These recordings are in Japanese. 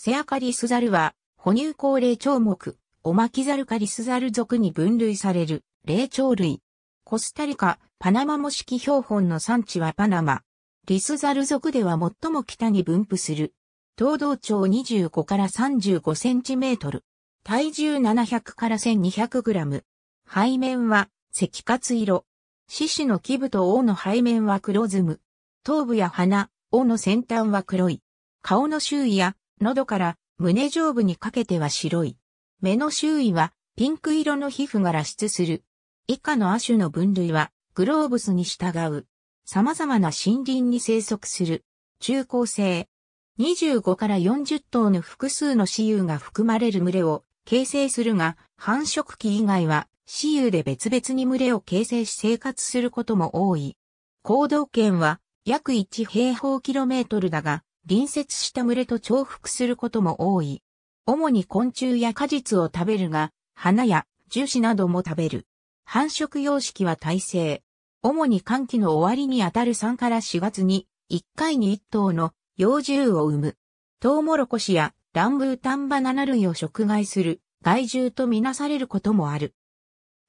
セアカリスザルは、哺乳高霊長目、オマキザルカリスザル属に分類される、霊長類。コスタリカ、パナマ模式標本の産地はパナマ。リスザル属では最も北に分布する。東道長25から35センチメートル。体重700から1200グラム。背面は赤褐色。獅子の基部と尾の背面は黒ずむ。頭部や鼻、尾の先端は黒い。顔の周囲や喉から胸上部にかけては白い。目の周囲はピンク色の皮膚が露出する。以下の亜種の分類はグローブスに従う。様々な森林に生息する。中高生。25から40頭の複数の雌雄が含まれる群れを形成するが、繁殖期以外は雌雄で別々に群れを形成し生活することも多い。行動圏は約1平方キロメートルだが、隣接した群れと重複することも多い。主に昆虫や果実を食べるが、花や樹脂なども食べる。繁殖様式は耐性。主に寒季の終わりにあたる3から4月に、1回に1頭の幼獣を産む。トウモロコシやランブータンバナナ類を食害する害獣とみなされることもある。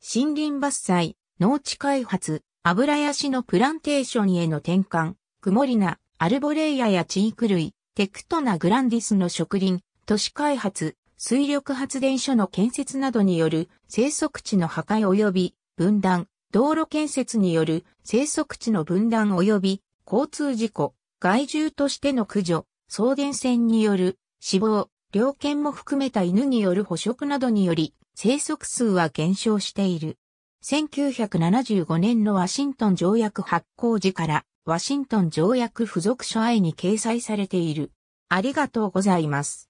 森林伐採、農地開発、油ヤシのプランテーションへの転換、曇りなアルボレイヤやチーク類、テクトナグランディスの植林、都市開発、水力発電所の建設などによる生息地の破壊及び分断、道路建設による生息地の分断及び交通事故、害獣としての駆除、送電線による死亡、猟犬も含めた犬による捕食などにより生息数は減少している。1975年のワシントン条約発行時からワシントン条約付属書愛に掲載されている。ありがとうございます。